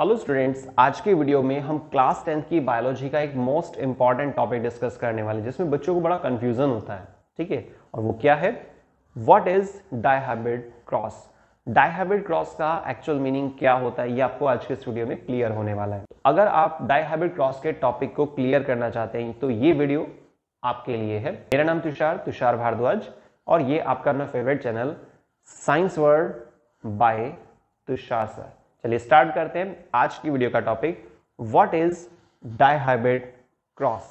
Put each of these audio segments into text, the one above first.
Hello students आज के video में हम क्लास टेंथ की बायोलॉजी का एक मोस्ट इंपॉर्टेंट टॉपिक डिस्कस करने वाले जिसमें बच्चों को बड़ा कंफ्यूजन होता है ठीक है और वो क्या है what is dihybrid cross dihybrid cross का एक्चुअल मीनिंग क्या होता है ये आपको आज के इस वीडियो में क्लियर होने वाला है अगर आप डायहाइब्रिड क्रॉस के टॉपिक को क्लियर करना चाहते हैं तो ये वीडियो आपके लिए है मेरा नाम तुषार तुषार भारद्वाज और ये आपका अपना favourite channel Science Word by Tushar sir चलिए स्टार्ट करते हैं आज की वीडियो का topic what is dihybrid cross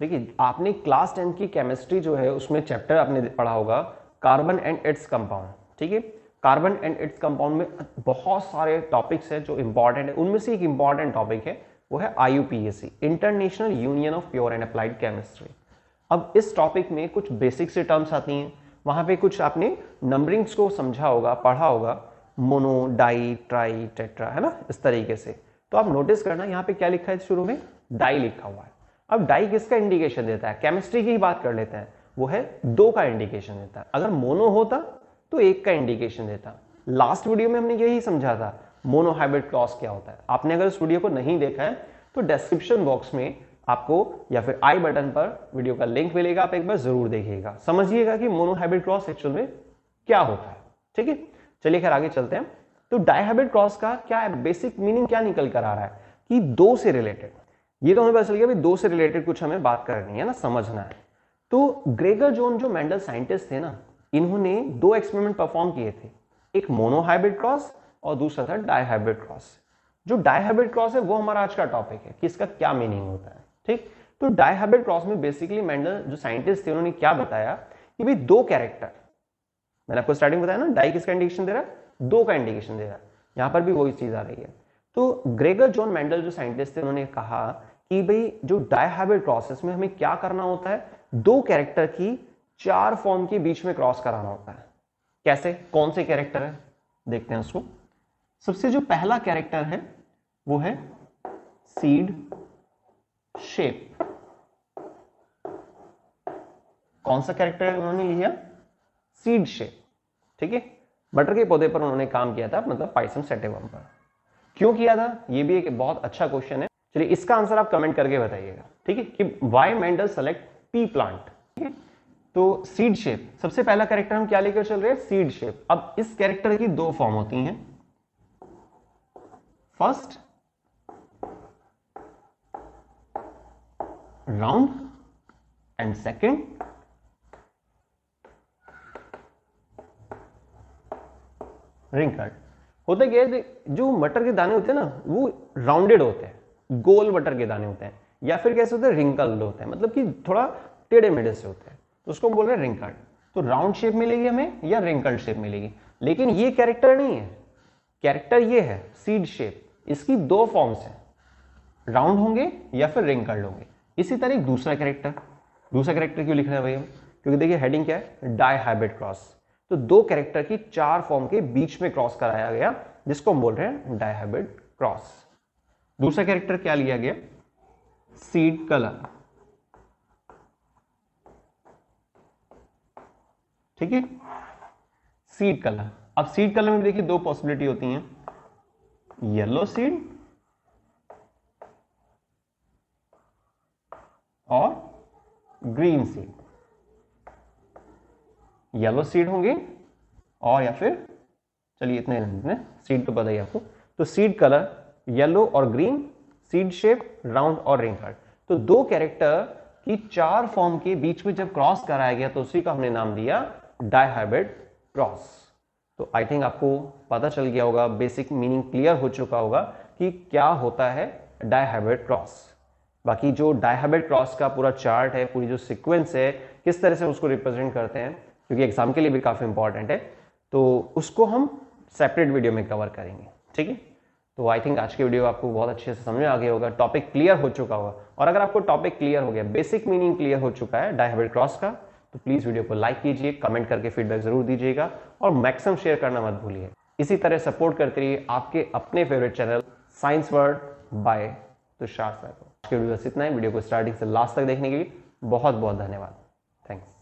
देखिए आपने क्लास टेंथ की केमिस्ट्री जो है उसमें चैप्टर आपने पढ़ा होगा कार्बन एंड इट्स कंपाउंड ठीक है कार्बन एंड इट्स कंपाउंड में बहुत सारे टॉपिक्स हैं जो इंपॉर्टेंट है उनमें से एक इंपॉर्टेंट टॉपिक है वो है I International Union of Pure and Applied Chemistry अब इस टॉपिक में कुछ बेसिक से टर्म्स आती हैं वहाँ पे कुछ आपने नंबरिंग्स को समझा होगा पढ़ा होगा मोनो डाई ट्राई टेट्रा है ना इस तरीके से तो आप नोटिस करना यहाँ पे क्या लिखा है शुरू में डाई लिखा हुआ है अब डाई किसका इंडिकेशन देता है केमिस्ट्री की ही बात कर लेते हैं वो है दो का इंडिकेशन देता है अगर मोनो होता तो एक का इंडिकेशन देता लास्ट वीडियो में हमने यही समझा था मोनोहाइब्रिड क्रॉस क्या होता है आपने अगर इस वीडियो को नहीं देखा है तो डिस्क्रिप्शन बॉक्स में आपको या फिर आई बटन पर वीडियो का लिंक मिलेगा आप एक बार जरूर देखिएगा समझिएगा कि मोनोहाइब्रिड क्रॉस एक्चुअल में क्या होता है ठीक है चलिए खैर आगे चलते हैं तो डायहाइब्रिड क्रॉस का क्या है बेसिक मीनिंग क्या निकल कर आ रहा है कि दो से रिलेटेड ये तो हमें पता चल गया दो से रिलेटेड कुछ हमें बात करनी है ना समझना है तो ग्रेगर जोन जो मेंडल साइंटिस्ट थे ना इन्होंने दो एक्सपेरिमेंट परफॉर्म किए थे एक मोनोहाइब्रिड क्रॉस और दूसरा था डायहाइब्रिड क्रॉस जो डायहाइब्रिड क्रॉस है वो हमारा आज का टॉपिक है कि इसका क्या मीनिंग होता है ठीक तो डायहाइब्रिड क्रॉस में बेसिकली मेंडल जो साइंटिस्ट थे उन्होंने क्या बताया कि भाई दो कैरेक्टर मैंने आपको स्टार्टिंग बताया ना डाई किसका इंडिकेशन दे रहा है दो का इंडिकेशन दे रहा है यहाँ पर भी वही चीज़ आ रही है तो ग्रेगर जॉन मैंडल जो साइंटिस्ट थे उन्होंने कहा कि भाई जो डायहाइब्रिड प्रोसेस में हमें क्या करना होता है दो कैरेक्टर की चार फॉर्म के बीच में क्रॉस कराना होता है कैसे कौन से कैरेक्टर है देखते हैं उसको सबसे जो पहला कैरेक्टर है वो है सीड शेप कौन सा कैरेक्टर उन्होंने लिया सीड से ठीक है मटर के पौधे पर उन्होंने काम किया था मतलब पाइसम सेटेवम पर क्यों किया था ये भी एक बहुत अच्छा क्वेश्चन है चलिए इसका आंसर आप कमेंट करके बताइएगा ठीक है कि why Mendel select pea plant ठीक है तो सीड शेप सबसे पहला कैरेक्टर हम क्या लेकर चल रहे हैं सीड शेप अब इस कैरेक्टर की दो फॉर्म होती हैं first round and second wrinkled होते क्या है जो मटर के दाने होते हैं ना वो राउंडेड होते हैं गोल मटर के दाने होते हैं या फिर कैसे होते हैं रिंकल्ड होते हैं मतलब कि थोड़ा टेढ़े मेढ़े से होते हैं तो उसको हम बोल रहे हैं रिंकल्ड तो राउंड शेप मिलेगी हमें या रिंकल्ड शेप मिलेगी लेकिन ये कैरेक्टर नहीं है कैरेक्टर ये है सीड शेप इसकी दो फॉर्म्स हैं राउंड होंगे या फिर रिंकल्ड होंगे इसी तरह दूसरा कैरेक्टर दूसरा कैरेक्टर क्यों लिख रहे हैं भाई हम क्योंकि देखिए हेडिंग क्या है डाई हाइब्रिड क्रॉस तो दो कैरेक्टर की चार फॉर्म के बीच में क्रॉस कराया गया जिसको हम बोल रहे हैं डायहाइब्रिड क्रॉस दूसरा कैरेक्टर क्या लिया गया सीड कलर ठीक है सीड कलर अब सीड कलर में देखिए दो पॉसिबिलिटी होती हैं येलो सीड और ग्रीन सीड येलो सीड होंगे और या फिर चलिए इतने इतने हम्म। सीड तो पता ही आपको तो सीड कलर येलो और ग्रीन सीड शेप राउंड और रिंग हार्ट तो दो कैरेक्टर की चार फॉर्म के बीच में जब क्रॉस कराया गया तो उसी का हमने नाम दिया डायहाइब्रिड क्रॉस तो आई थिंक आपको पता चल गया होगा बेसिक मीनिंग क्लियर हो चुका होगा कि क्या होता है डायहाइब्रिड क्रॉस बाकी जो डायहाइब्रिड क्रॉस का पूरा चार्ट है पूरी जो सिक्वेंस है किस तरह से उसको रिप्रेजेंट करते हैं क्योंकि एग्ज़ाम के लिए भी काफ़ी इंपॉर्टेंट है तो उसको हम सेपरेट वीडियो में कवर करेंगे ठीक है तो आई थिंक आज की वीडियो आपको बहुत अच्छे से समझ में आ गया होगा टॉपिक क्लियर हो चुका होगा और अगर आपको टॉपिक क्लियर हो गया बेसिक मीनिंग क्लियर हो चुका है डायहाइब्रिड क्रॉस का तो प्लीज़ वीडियो को लाइक कीजिए कमेंट करके फीडबैक ज़रूर दीजिएगा और मैक्सिमम शेयर करना मत भूलिए इसी तरह सपोर्ट करते रहिए आपके अपने favourite channel Science Word by Tushar sir आज के वीडियो बस इतना है वीडियो को स्टार्टिंग से लास्ट तक देखने के लिए बहुत बहुत धन्यवाद थैंक्स